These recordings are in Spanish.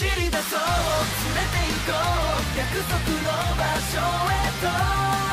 走り出そう連れて行こう約束の場所へと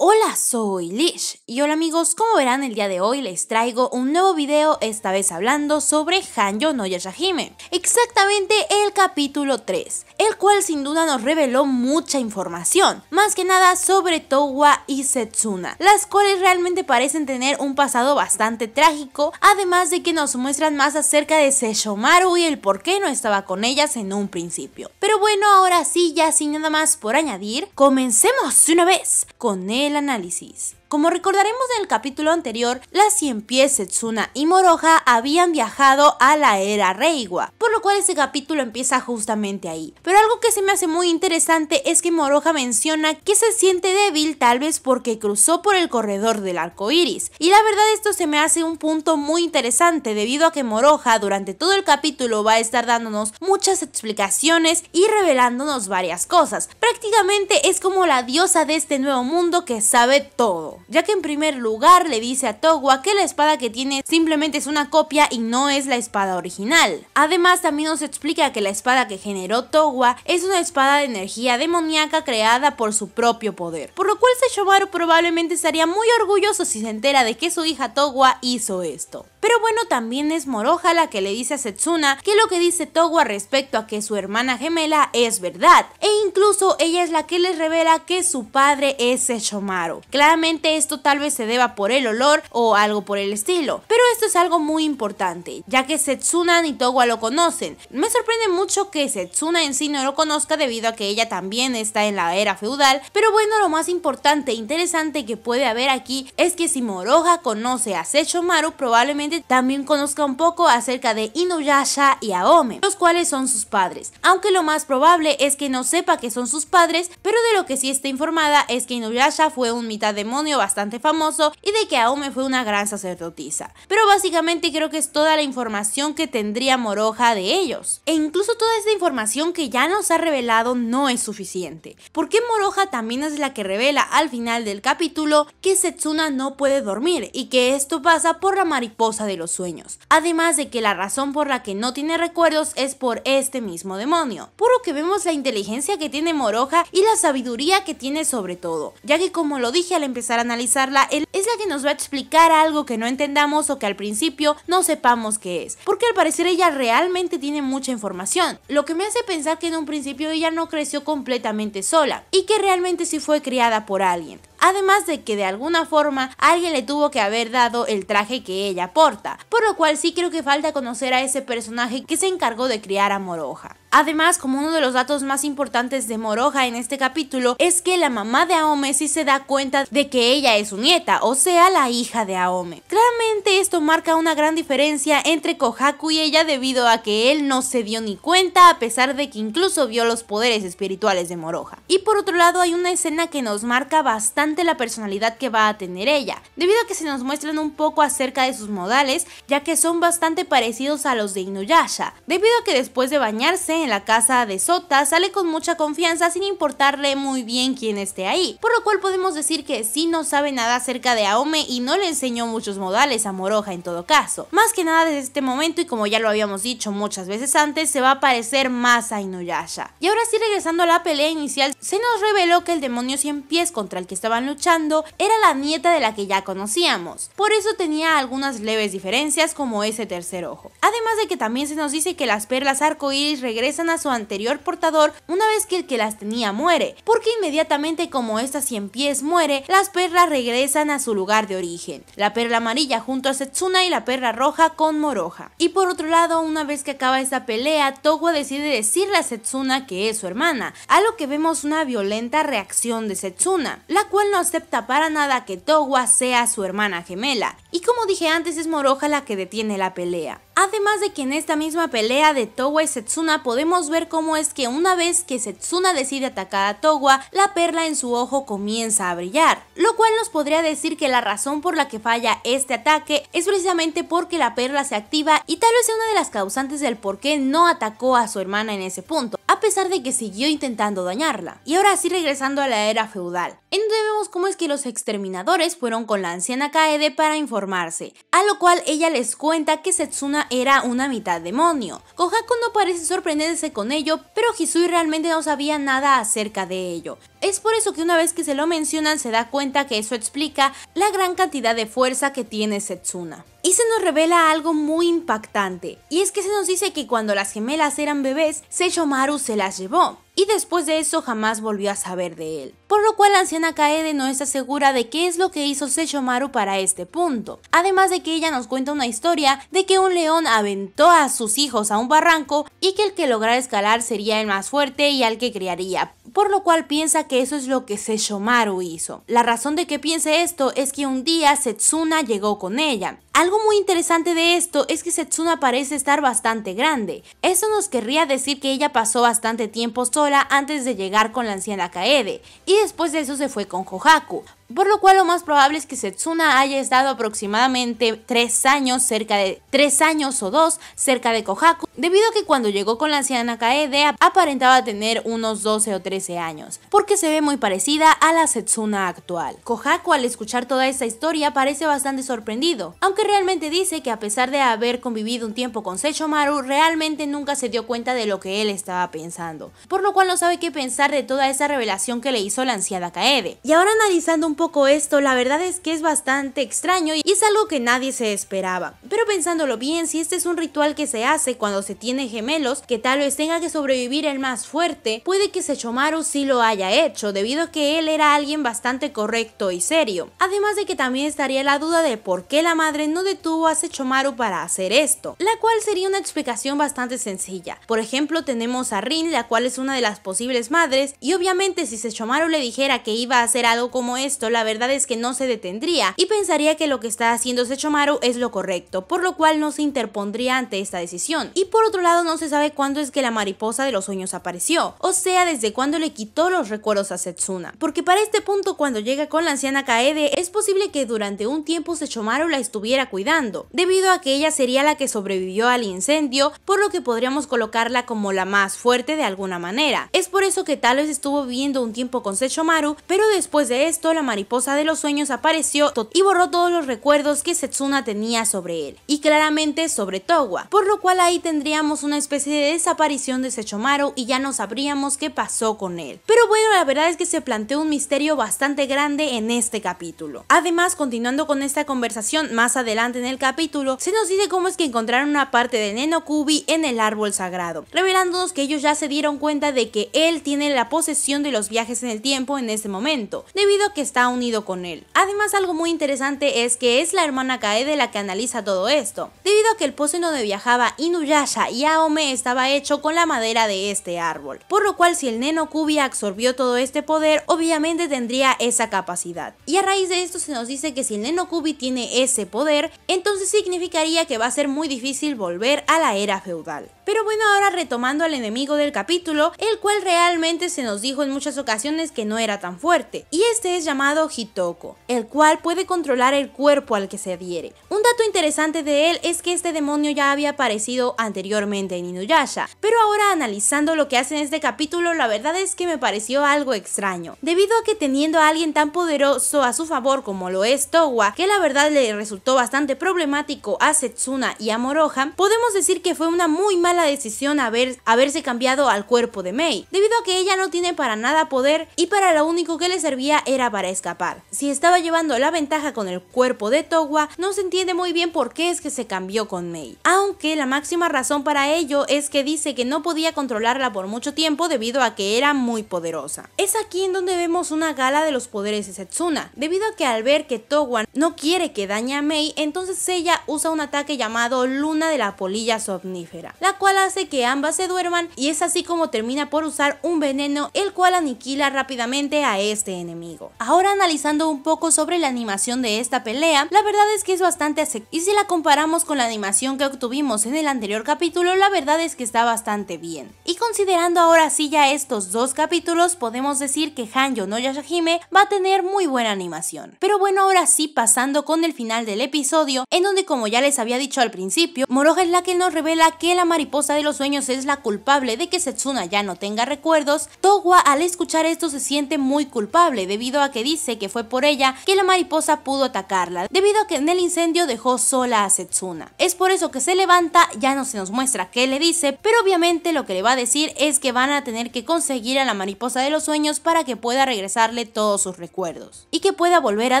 Hola, soy Lish y hola amigos, como verán el día de hoy les traigo un nuevo video, esta vez hablando sobre Hanjo no Yashahime, exactamente el capítulo 3, el cual sin duda nos reveló mucha información, más que nada sobre Towa y Setsuna, las cuales realmente parecen tener un pasado bastante trágico, además de que nos muestran más acerca de Seishomaru y el por qué no estaba con ellas en un principio. Pero bueno, ahora sí, ya sin nada más por añadir, comencemos una vez con el análisis. Como recordaremos en el capítulo anterior, las 100 pies Setsuna y Moroja habían viajado a la era Reiwa, por lo cual ese capítulo empieza justamente ahí. Pero algo que se me hace muy interesante es que Moroja menciona que se siente débil tal vez porque cruzó por el corredor del arco iris. Y la verdad esto se me hace un punto muy interesante debido a que Moroja durante todo el capítulo va a estar dándonos muchas explicaciones y revelándonos varias cosas. Prácticamente es como la diosa de este nuevo mundo que sabe todo ya que en primer lugar le dice a Togwa que la espada que tiene simplemente es una copia y no es la espada original. Además también nos explica que la espada que generó Towa es una espada de energía demoníaca creada por su propio poder, por lo cual Seishomaru probablemente estaría muy orgulloso si se entera de que su hija Togwa hizo esto. Pero bueno, también es moroja la que le dice a Setsuna que lo que dice Togwa respecto a que su hermana gemela es verdad, e incluso ella es la que les revela que su padre es Seishomaru. Claramente esto tal vez se deba por el olor o algo por el estilo, pero esto es algo muy importante, ya que Setsuna ni Towa lo conocen. Me sorprende mucho que Setsuna en sí no lo conozca debido a que ella también está en la era feudal, pero bueno, lo más importante e interesante que puede haber aquí es que si Moroha conoce a Sechomaru, probablemente también conozca un poco acerca de Inuyasha y Aome, los cuales son sus padres. Aunque lo más probable es que no sepa que son sus padres, pero de lo que sí está informada es que Inuyasha fue un mitad demonio bastante famoso y de que me fue una gran sacerdotisa. Pero básicamente creo que es toda la información que tendría Moroja de ellos. E incluso toda esta información que ya nos ha revelado no es suficiente. Porque Moroja también es la que revela al final del capítulo que Setsuna no puede dormir y que esto pasa por la mariposa de los sueños. Además de que la razón por la que no tiene recuerdos es por este mismo demonio. Por lo que vemos la inteligencia que tiene Moroja y la sabiduría que tiene sobre todo. Ya que como lo dije al empezar a analizarla, es la que nos va a explicar algo que no entendamos o que al principio no sepamos qué es. Porque al parecer ella realmente tiene mucha información, lo que me hace pensar que en un principio ella no creció completamente sola y que realmente sí fue criada por alguien además de que de alguna forma alguien le tuvo que haber dado el traje que ella porta, por lo cual sí creo que falta conocer a ese personaje que se encargó de criar a Moroja. Además, como uno de los datos más importantes de Moroja en este capítulo es que la mamá de Aome sí se da cuenta de que ella es su nieta, o sea, la hija de Aome. Claramente esto marca una gran diferencia entre Kohaku y ella debido a que él no se dio ni cuenta a pesar de que incluso vio los poderes espirituales de Moroja. Y por otro lado hay una escena que nos marca bastante la personalidad que va a tener ella, debido a que se nos muestran un poco acerca de sus modales, ya que son bastante parecidos a los de Inuyasha, debido a que después de bañarse en la casa de Sota sale con mucha confianza sin importarle muy bien quién esté ahí, por lo cual podemos decir que si no sabe nada acerca de Aome y no le enseñó muchos modales a Moroja en todo caso. Más que nada desde este momento y como ya lo habíamos dicho muchas veces antes, se va a parecer más a Inuyasha. Y ahora sí regresando a la pelea inicial, se nos reveló que el demonio 100 pies contra el que estaban luchando era la nieta de la que ya conocíamos. Por eso tenía algunas leves diferencias como ese tercer ojo. Además de que también se nos dice que las perlas arcoíris regresan a su anterior portador una vez que el que las tenía muere, porque inmediatamente como esta cien pies muere, las perlas regresan a su lugar de origen. La perla amarilla junto a Setsuna y la perla roja con Moroja. Y por otro lado, una vez que acaba esta pelea, Togo decide decirle a Setsuna que es su hermana, a lo que vemos una violenta reacción de Setsuna, la cual no acepta para nada que Towa sea su hermana gemela, y como dije antes es Moroja la que detiene la pelea. Además de que en esta misma pelea de Towa y Setsuna podemos ver cómo es que una vez que Setsuna decide atacar a Towa, la perla en su ojo comienza a brillar, lo cual nos podría decir que la razón por la que falla este ataque es precisamente porque la perla se activa y tal vez sea una de las causantes del por qué no atacó a su hermana en ese punto, a pesar de que siguió intentando dañarla. Y ahora sí regresando a la era feudal, en donde vemos cómo es que los exterminadores fueron con la anciana Kaede para informarse, a lo cual ella les cuenta que Setsuna era una mitad demonio. Kohaku no parece sorprenderse con ello, pero Hisui realmente no sabía nada acerca de ello. Es por eso que una vez que se lo mencionan se da cuenta que eso explica la gran cantidad de fuerza que tiene Setsuna. Y se nos revela algo muy impactante, y es que se nos dice que cuando las gemelas eran bebés, Maru se las llevó, y después de eso jamás volvió a saber de él. Por lo cual la anciana Kaede no está segura de qué es lo que hizo Maru para este punto, además de que ella nos cuenta una historia de que un león aventó a sus hijos a un barranco y que el que lograra escalar sería el más fuerte y al que criaría, por lo cual piensa que eso es lo que Seshomaru hizo. La razón de que piense esto es que un día Setsuna llegó con ella. Algo muy interesante de esto es que Setsuna parece estar bastante grande. Eso nos querría decir que ella pasó bastante tiempo sola antes de llegar con la anciana Kaede, y después de eso se fue con Johaku por lo cual lo más probable es que Setsuna haya estado aproximadamente 3 años, cerca de 3 años o 2, cerca de Kohaku, debido a que cuando llegó con la anciana Kaede aparentaba tener unos 12 o 13 años, porque se ve muy parecida a la Setsuna actual. Kohaku al escuchar toda esta historia parece bastante sorprendido, aunque realmente dice que a pesar de haber convivido un tiempo con Sechomaru, realmente nunca se dio cuenta de lo que él estaba pensando, por lo cual no sabe qué pensar de toda esa revelación que le hizo la anciana Kaede. Y ahora analizando un poco esto, la verdad es que es bastante extraño y es algo que nadie se esperaba. Pero pensándolo bien, si este es un ritual que se hace cuando se tiene gemelos, que tal vez tenga que sobrevivir el más fuerte, puede que Sechomaru sí lo haya hecho, debido a que él era alguien bastante correcto y serio. Además de que también estaría la duda de por qué la madre no detuvo a Sechomaru para hacer esto, la cual sería una explicación bastante sencilla. Por ejemplo, tenemos a Rin, la cual es una de las posibles madres, y obviamente si Sechomaru le dijera que iba a hacer algo como esto la verdad es que no se detendría y pensaría que lo que está haciendo Sechomaru es lo correcto, por lo cual no se interpondría ante esta decisión. Y por otro lado, no se sabe cuándo es que la mariposa de los sueños apareció, o sea, desde cuándo le quitó los recuerdos a Setsuna. Porque para este punto, cuando llega con la anciana Kaede, es posible que durante un tiempo Sechomaru la estuviera cuidando, debido a que ella sería la que sobrevivió al incendio, por lo que podríamos colocarla como la más fuerte de alguna manera. Es por eso que tal vez estuvo viviendo un tiempo con Sechomaru, pero después de esto la mariposa mariposa de los sueños apareció y borró todos los recuerdos que Setsuna tenía sobre él, y claramente sobre Towa, por lo cual ahí tendríamos una especie de desaparición de Sechomaru y ya no sabríamos qué pasó con él. Pero bueno, la verdad es que se planteó un misterio bastante grande en este capítulo. Además, continuando con esta conversación más adelante en el capítulo, se nos dice cómo es que encontraron una parte de Nenokubi en el árbol sagrado, revelándonos que ellos ya se dieron cuenta de que él tiene la posesión de los viajes en el tiempo en este momento, debido a que está unido con él. Además, algo muy interesante es que es la hermana de la que analiza todo esto, que el poste donde viajaba Inuyasha y Aome estaba hecho con la madera de este árbol, por lo cual si el Neno Kubi absorbió todo este poder, obviamente tendría esa capacidad. Y a raíz de esto se nos dice que si el Neno Kubi tiene ese poder, entonces significaría que va a ser muy difícil volver a la era feudal. Pero bueno, ahora retomando al enemigo del capítulo, el cual realmente se nos dijo en muchas ocasiones que no era tan fuerte, y este es llamado Hitoko, el cual puede controlar el cuerpo al que se adhiere. Un dato interesante de él es que este demonio ya había aparecido anteriormente en Inuyasha, pero ahora analizando lo que hace en este capítulo, la verdad es que me pareció algo extraño, debido a que teniendo a alguien tan poderoso a su favor como lo es Towa, que la verdad le resultó bastante problemático a Setsuna y a Moroha, podemos decir que fue una muy mala decisión haber, haberse cambiado al cuerpo de Mei, debido a que ella no tiene para nada poder y para lo único que le servía era para escapar. Si estaba llevando la ventaja con el cuerpo de Towa, no se entiende muy bien por qué es que se cambió con Mei, Aunque la máxima razón para ello es que dice que no podía controlarla por mucho tiempo debido a que era muy poderosa. Es aquí en donde vemos una gala de los poderes de Setsuna, debido a que al ver que Toguan no quiere que dañe a Mei, entonces ella usa un ataque llamado Luna de la Polilla Somnífera, la cual hace que ambas se duerman y es así como termina por usar un veneno el cual aniquila rápidamente a este enemigo. Ahora analizando un poco sobre la animación de esta pelea, la verdad es que es bastante y si la comparamos con la animación que obtuvimos en el anterior capítulo la verdad es que está bastante bien. Y considerando ahora sí ya estos dos capítulos podemos decir que Hanjo no Yashahime va a tener muy buena animación. Pero bueno ahora sí pasando con el final del episodio en donde como ya les había dicho al principio, Moroja es la que nos revela que la mariposa de los sueños es la culpable de que Setsuna ya no tenga recuerdos, Towa al escuchar esto se siente muy culpable debido a que dice que fue por ella que la mariposa pudo atacarla, debido a que en el incendio dejó sola a Setsuna. Es por eso que se levanta, ya no se nos muestra qué le dice, pero obviamente lo que le va a decir es que van a tener que conseguir a la mariposa de los sueños para que pueda regresarle todos sus recuerdos y que pueda volver a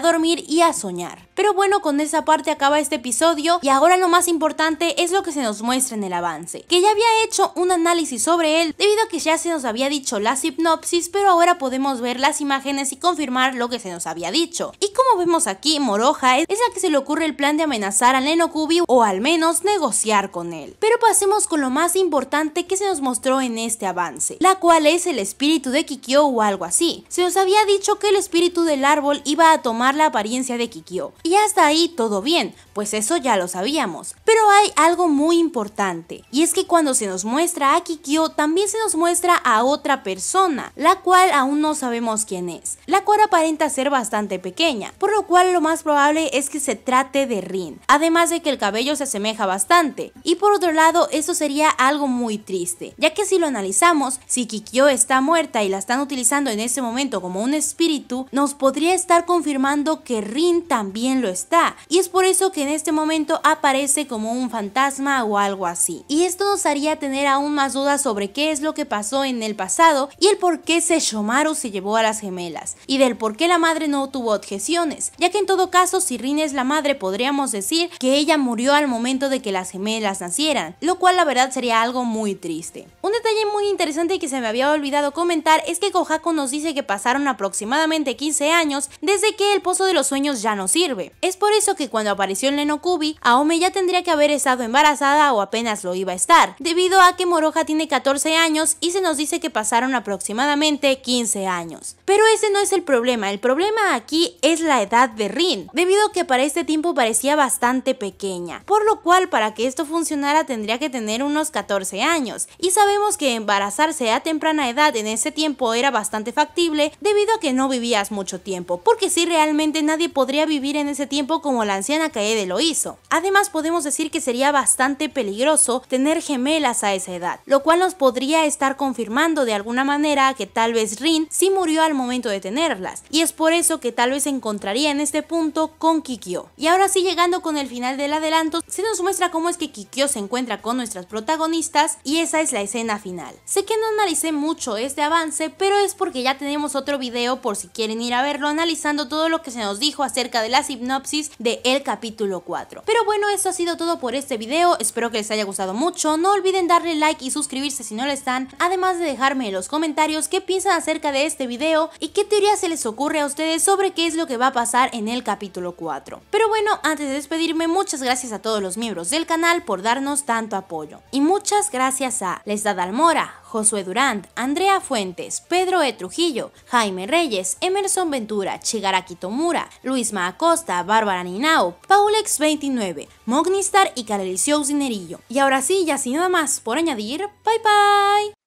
dormir y a soñar. Pero bueno, con esa parte acaba este episodio y ahora lo más importante es lo que se nos muestra en el avance, que ya había hecho un análisis sobre él debido a que ya se nos había dicho la hipnopsis... pero ahora podemos ver las imágenes y confirmar lo que se nos había dicho. Y como vemos aquí, Moroja es la que se le ocurre el plan de amenazar a Lenokubi o a al menos negociar con él. Pero pasemos con lo más importante que se nos mostró en este avance, la cual es el espíritu de Kikyo o algo así. Se nos había dicho que el espíritu del árbol iba a tomar la apariencia de Kikyo. Y hasta ahí todo bien, pues eso ya lo sabíamos. Pero hay algo muy importante, y es que cuando se nos muestra a Kikyo, también se nos muestra a otra persona, la cual aún no sabemos quién es, la cual aparenta ser bastante pequeña, por lo cual lo más probable es que se trate de Rin, además de que el cabello se asemeja bastante. Y por otro lado, eso sería algo muy triste, ya que si lo analizamos, si Kikyo está muerta y la están utilizando en este momento como un espíritu, nos podría estar confirmando que Rin también lo está, y es por eso que en este momento aparece como un fantasma o algo así. Y esto nos haría tener aún más dudas sobre qué es lo que pasó en el pasado y el por qué Seshomaru se llevó a las gemelas, y del por qué la madre no tuvo objeciones, ya que en todo caso si Rin es la madre podríamos decir que ella murió al momento de que las gemelas nacieran, lo cual la verdad sería algo muy triste. Un detalle muy interesante que se me había olvidado comentar es que Kohaku nos dice que pasaron aproximadamente 15 años desde que el Pozo de los Sueños ya no sirve. Es por eso que cuando apareció en en Okubi, Aome ya tendría que haber estado embarazada o apenas lo iba a estar, debido a que Moroja tiene 14 años y se nos dice que pasaron aproximadamente 15 años. Pero ese no es el problema, el problema aquí es la edad de Rin, debido a que para este tiempo parecía bastante pequeña, por lo cual para que esto funcionara tendría que tener unos 14 años, y sabemos que embarazarse a temprana edad en ese tiempo era bastante factible debido a que no vivías mucho tiempo, porque si realmente nadie podría vivir en ese tiempo como la anciana que lo hizo. Además podemos decir que sería bastante peligroso tener gemelas a esa edad, lo cual nos podría estar confirmando de alguna manera que tal vez Rin sí murió al momento de tenerlas, y es por eso que tal vez se encontraría en este punto con Kikyo. Y ahora sí llegando con el final del adelanto, se nos muestra cómo es que Kikyo se encuentra con nuestras protagonistas y esa es la escena final. Sé que no analicé mucho este avance, pero es porque ya tenemos otro video por si quieren ir a verlo analizando todo lo que se nos dijo acerca de la sinopsis de el capítulo 4. Pero bueno, eso ha sido todo por este video, espero que les haya gustado mucho, no olviden darle like y suscribirse si no lo están, además de dejarme en los comentarios qué piensan acerca de este video y qué teoría se les ocurre a ustedes sobre qué es lo que va a pasar en el capítulo 4. Pero bueno, antes de despedirme, muchas gracias a todos los miembros del canal por darnos tanto apoyo. Y muchas gracias a Lesda Dalmora, Josué Durant, Andrea Fuentes, Pedro E. Trujillo, Jaime Reyes, Emerson Ventura, Chigaraki Tomura, Luis Acosta, Bárbara Ninao, Paulex29, Mognistar y Carelicio Dinerillo. Y ahora sí, ya sin nada más por añadir, bye bye.